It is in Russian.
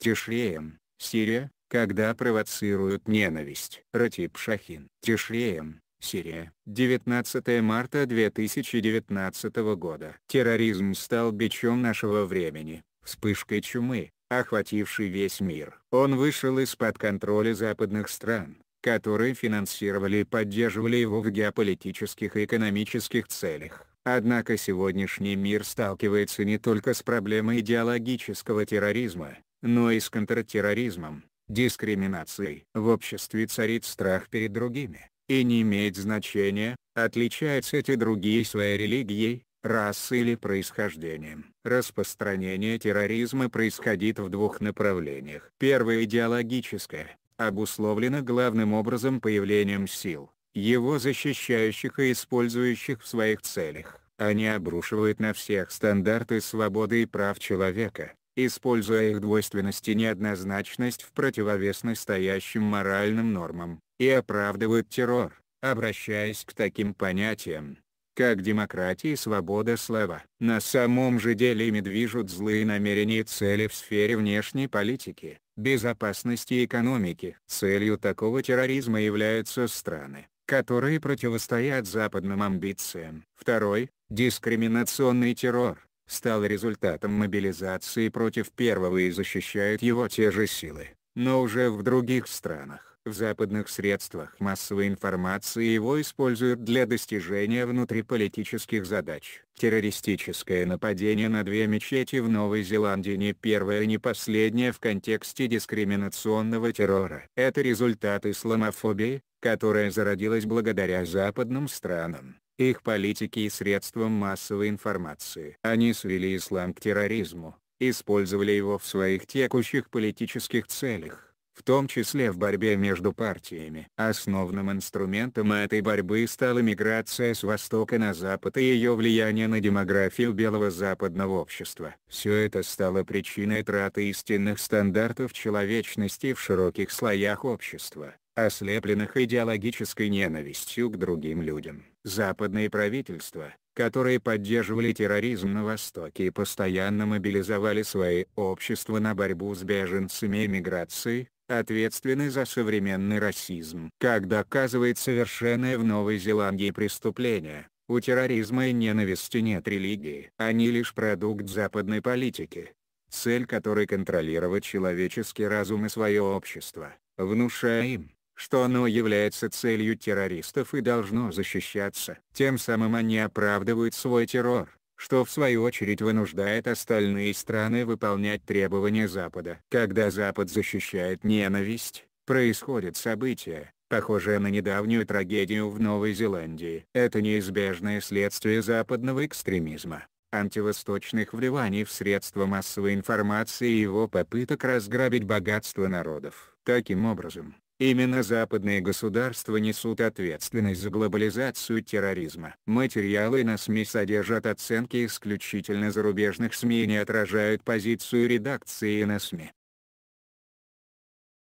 Тишлеем, Сирия, когда провоцируют ненависть. Ратиб Шахин. Тишлеем, Сирия. 19 марта 2019 года. Терроризм стал бичом нашего времени, вспышкой чумы, охватившей весь мир. Он вышел из-под контроля западных стран, которые финансировали и поддерживали его в геополитических и экономических целях. Однако сегодняшний мир сталкивается не только с проблемой идеологического терроризма, но и с контртерроризмом, дискриминацией. В обществе царит страх перед другими, и не имеет значения, отличаются эти другие своей религией, расой или происхождением. Распространение терроризма происходит в двух направлениях. Первое идеологическое, обусловлено главным образом появлением сил, его защищающих и использующих в своих целях. Они обрушивают на всех стандарты свободы и прав человека, используя их двойственность и неоднозначность в противовес настоящим моральным нормам, и оправдывают террор, обращаясь к таким понятиям, как демократия и свобода слова. На самом же деле ими движут злые намерения и цели в сфере внешней политики, безопасности и экономики. Целью такого терроризма являются страны, которые противостоят западным амбициям. Второй – дискриминационный террор стал результатом мобилизации против первого и защищают его те же силы, но уже в других странах. В западных средствах массовой информации его используют для достижения внутриполитических задач. Террористическое нападение на две мечети в Новой Зеландии не первое и не последнее в контексте дискриминационного террора. Это результат исламофобии, которая зародилась благодаря западным странам их политики и средствам массовой информации. Они свели ислам к терроризму, использовали его в своих текущих политических целях, в том числе в борьбе между партиями. Основным инструментом этой борьбы стала миграция с востока на запад и ее влияние на демографию белого западного общества. Все это стало причиной траты истинных стандартов человечности в широких слоях общества ослепленных идеологической ненавистью к другим людям. Западные правительства, которые поддерживали терроризм на Востоке и постоянно мобилизовали свои общества на борьбу с беженцами и миграцией, ответственны за современный расизм. Как доказывает совершенное в Новой Зеландии преступление, у терроризма и ненависти нет религии. Они лишь продукт западной политики, цель которой контролировать человеческий разум и свое общество, внушая им, что оно является целью террористов и должно защищаться. Тем самым они оправдывают свой террор, что в свою очередь вынуждает остальные страны выполнять требования Запада. Когда Запад защищает ненависть, происходит событие, похожее на недавнюю трагедию в Новой Зеландии. Это неизбежное следствие западного экстремизма антивосточных вливаний в средства массовой информации и его попыток разграбить богатство народов. Таким образом, Именно западные государства несут ответственность за глобализацию терроризма. Материалы на СМИ содержат оценки исключительно зарубежных СМИ и не отражают позицию редакции на СМИ.